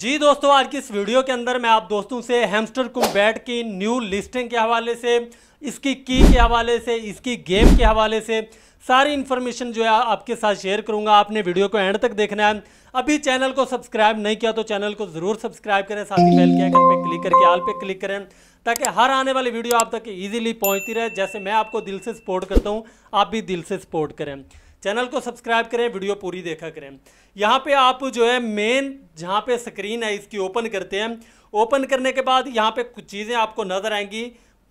जी दोस्तों आज की इस वीडियो के अंदर मैं आप दोस्तों से हेमस्टर कुम्बैट की न्यू लिस्टिंग के हवाले से इसकी की के हवाले से इसकी गेम के हवाले से सारी इन्फॉर्मेशन जो है आपके साथ शेयर करूंगा आपने वीडियो को एंड तक देखना है अभी चैनल को सब्सक्राइब नहीं किया तो चैनल को ज़रूर सब्सक्राइब करें साथ ही बेल के आइकन पे क्लिक करके आल पे क्लिक करें ताकि हर आने वाली वीडियो आप तक इजीली पहुंचती रहे जैसे मैं आपको दिल से सपोर्ट करता हूं आप भी दिल से सपोर्ट करें चैनल को सब्सक्राइब करें वीडियो पूरी देखा करें यहाँ पे आप जो है मेन जहाँ पे स्क्रीन है इसकी ओपन करते हैं ओपन करने के बाद यहाँ पे कुछ चीज़ें आपको नज़र आएंगी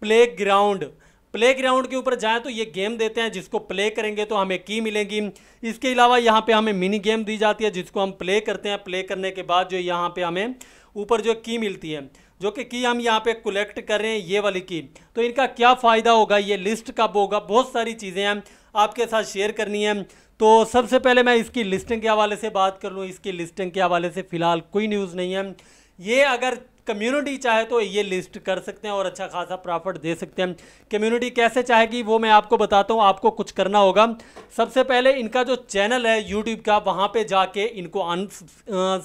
प्ले ग्राउंड प्ले ग्राउंड के ऊपर जाएँ तो ये गेम देते हैं जिसको प्ले करेंगे तो हमें की मिलेंगी इसके अलावा यहाँ पे हमें मिनी गेम दी जाती है जिसको हम प्ले करते हैं प्ले करने के बाद जो यहाँ पे हमें ऊपर जो की मिलती है जो कि की हम यहाँ पे कलेक्ट कर रहे हैं ये वाली की तो इनका क्या फ़ायदा होगा ये लिस्ट कब होगा बहुत सारी चीज़ें हैं आपके साथ शेयर करनी है तो सबसे पहले मैं इसकी लिस्टिंग के हवाले से बात कर लूँ इसकी लिस्टिंग के हवाले से फ़िलहाल कोई न्यूज़ नहीं है ये अगर कम्युनिटी चाहे तो ये लिस्ट कर सकते हैं और अच्छा खासा प्रॉफिट दे सकते हैं कम्युनिटी कैसे चाहेगी वो मैं आपको बताता हूँ आपको कुछ करना होगा सबसे पहले इनका जो चैनल है यूट्यूब का वहाँ पे जाके इनको अन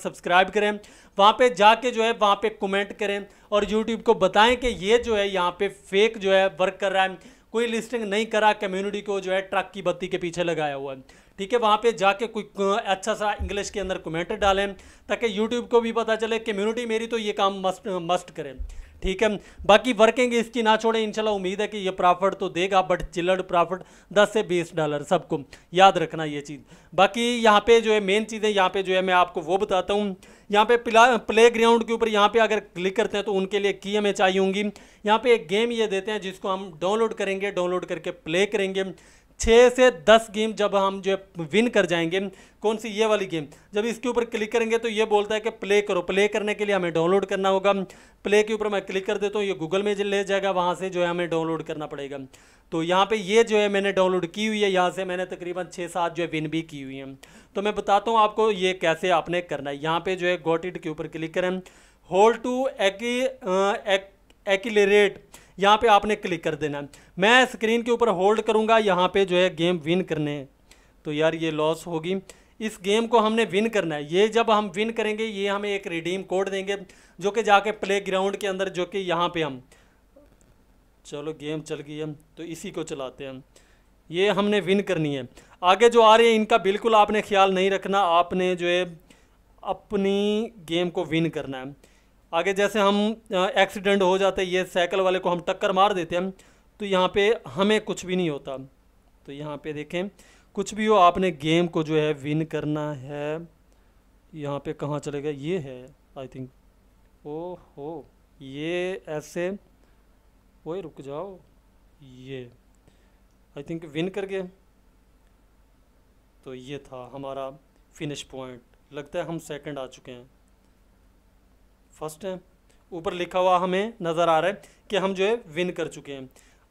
सब्सक्राइब करें वहाँ पे जाके जो है वहाँ पे कमेंट करें और यूट्यूब को बताएं कि ये जो है यहाँ पर फेक जो है वर्क कर रहा है कोई लिस्टिंग नहीं करा कम्युनिटी को जो है ट्रक की बत्ती के पीछे लगाया हुआ है ठीक है वहाँ पे जाके कोई अच्छा सा इंग्लिश के अंदर कमेंट डालें ताकि यूट्यूब को भी पता चले कम्युनिटी मेरी तो ये काम मस्ट मस्ट करें ठीक है बाकी वर्किंग इसकी ना छोड़ें इंशाल्लाह उम्मीद है कि ये प्रॉफिट तो देगा बट चिलड प्रॉफिट 10 से 20 डॉलर सबको याद रखना ये चीज़ बाकी यहाँ पे जो है मेन चीज़ें यहाँ पे जो है मैं आपको वो बताता हूँ यहाँ पे प्ला प्ले ग्राउंड के ऊपर यहाँ पे अगर क्लिक करते हैं तो उनके लिए की हमें चाहिए होंगी यहाँ पे एक गेम ये देते हैं जिसको हम डाउनलोड करेंगे डाउनलोड करके प्ले करेंगे छः से दस गेम जब हम जो विन कर जाएंगे कौन सी ये वाली गेम जब इसके ऊपर क्लिक करेंगे तो ये बोलता है कि प्ले करो प्ले करने के लिए हमें डाउनलोड करना होगा प्ले के ऊपर मैं क्लिक कर देता हूँ ये गूगल में ले जाएगा वहाँ से जो है हमें डाउनलोड करना पड़ेगा तो यहाँ पे ये जो है मैंने डाउनलोड की हुई है यहाँ से मैंने तकरीबन छः सात जो है विन भी की हुई है तो मैं बताता हूँ आपको ये कैसे आपने करना है यहाँ पर जो है गोटिड के ऊपर क्लिक करें होल्ड टू एकी यहाँ पे आपने क्लिक कर देना है मैं स्क्रीन के ऊपर होल्ड करूँगा यहाँ पे जो है गेम विन करने हैं तो यार ये लॉस होगी इस गेम को हमने विन करना है ये जब हम विन करेंगे ये हमें एक रिडीम कोड देंगे जो कि जाके प्ले ग्राउंड के अंदर जो कि यहाँ पे हम चलो गेम चल गई हम तो इसी को चलाते हैं ये हमने विन करनी है आगे जो आ रहे हैं इनका बिल्कुल आपने ख्याल नहीं रखना आपने जो है अपनी गेम को विन करना है आगे जैसे हम एक्सीडेंट हो जाते ये साइकिल वाले को हम टक्कर मार देते हैं तो यहाँ पे हमें कुछ भी नहीं होता तो यहाँ पे देखें कुछ भी हो आपने गेम को जो है विन करना है यहाँ पे कहाँ चलेगा ये है आई थिंक ओ हो ये ऐसे ओए रुक जाओ ये आई थिंक विन कर गए तो ये था हमारा फिनिश पॉइंट लगता है हम सेकंड आ चुके हैं फर्स्ट है ऊपर लिखा हुआ हमें नज़र आ रहा है कि हम जो है विन कर चुके हैं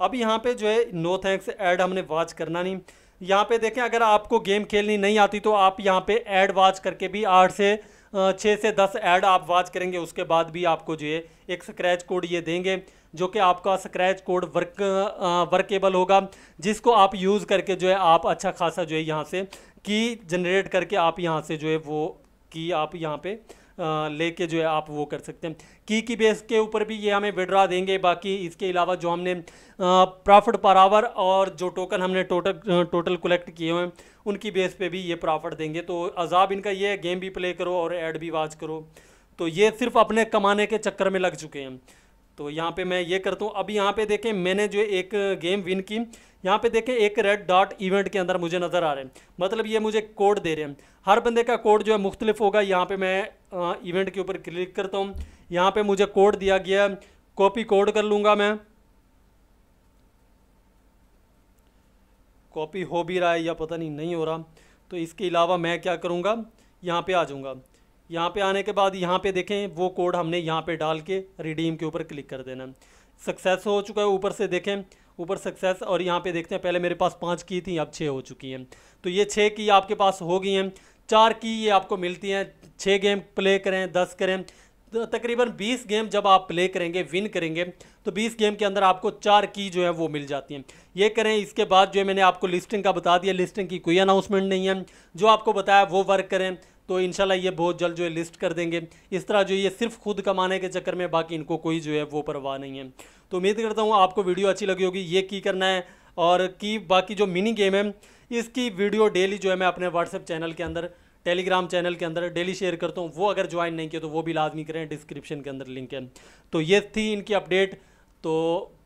अब यहाँ पे जो है नो थैंक्स ऐड हमने वॉच करना नहीं यहाँ पे देखें अगर आपको गेम खेलनी नहीं आती तो आप यहाँ पे ऐड वॉच करके भी आठ से छः से दस ऐड आप वॉच करेंगे उसके बाद भी आपको जो है एक स्क्रैच कोड ये देंगे जो कि आपका स्क्रैच कोड वर्क वर्केबल होगा जिसको आप यूज़ करके जो है आप अच्छा खासा जो है यहाँ से की जनरेट करके आप यहाँ से जो है वो की आप यहाँ पर लेके जो है आप वो कर सकते हैं की की बेस के ऊपर भी ये हमें विड्रा देंगे बाकी इसके अलावा जो हमने प्रॉफिट पर आवर और जो टोकन हमने टोटल टोटल कलेक्ट किए हुए हैं उनकी बेस पे भी ये प्रॉफिट देंगे तो अजाब इनका ये है गेम भी प्ले करो और ऐड भी वाच करो तो ये सिर्फ अपने कमाने के चक्कर में लग चुके हैं तो यहाँ पे मैं ये करता हूँ अभी यहाँ पे देखें मैंने जो एक गेम विन की यहाँ पे देखें एक रेड डॉट इवेंट के अंदर मुझे नज़र आ रहे हैं मतलब ये मुझे कोड दे रहे हैं हर बंदे का कोड जो है मुख्तलिफ होगा यहाँ पे मैं इवेंट के ऊपर क्लिक करता हूँ यहाँ पे मुझे कोड दिया गया है कॉपी कोड कर लूँगा मैं कॉपी हो भी रहा है या पता नहीं नहीं हो रहा तो इसके अलावा मैं क्या करूँगा यहाँ पर आ जाऊँगा यहाँ पर आने के बाद यहाँ पर देखें वो कोड हमने यहाँ पर डाल के रिडीम के ऊपर क्लिक कर देना सक्सेस हो चुका है ऊपर से देखें ऊपर सक्सेस और यहाँ पे देखते हैं पहले मेरे पास पाँच की थी अब छः हो चुकी हैं तो ये छः की आपके पास हो गई हैं चार की ये आपको मिलती हैं छः गेम प्ले करें दस करें तो तकरीबन 20 गेम जब आप प्ले करेंगे विन करेंगे तो 20 गेम के अंदर आपको चार की जो है वो मिल जाती हैं ये करें इसके बाद जो है मैंने आपको लिस्टिंग का बता दिया लिस्टिंग की कोई अनाउंसमेंट नहीं है जो आपको बताया वो वर्क करें तो इन ये बहुत जल्द जो है लिस्ट कर देंगे इस तरह जो ये सिर्फ खुद कमाने के चक्कर में बाकी इनको कोई जो है वो परवाह नहीं है तो उम्मीद करता हूँ आपको वीडियो अच्छी लगी होगी ये की करना है और की बाकी जो मिनी गेम है इसकी वीडियो डेली जो है मैं अपने व्हाट्सएप चैनल के अंदर टेलीग्राम चैनल के अंदर डेली शेयर करता हूँ वो अगर ज्वाइन नहीं किया तो वो भी लाजमी करें डिस्क्रिप्शन के अंदर लिंक है तो ये थी इनकी अपडेट तो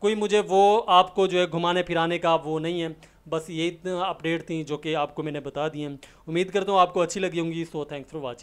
कोई मुझे वो आपको जो है घुमाने फिराने का वो नहीं है बस यही अपडेट थी जो कि आपको मैंने बता दी हैं उम्मीद करता हूँ आपको अच्छी लगी होंगी सो थैंक्स फॉर वॉचिंग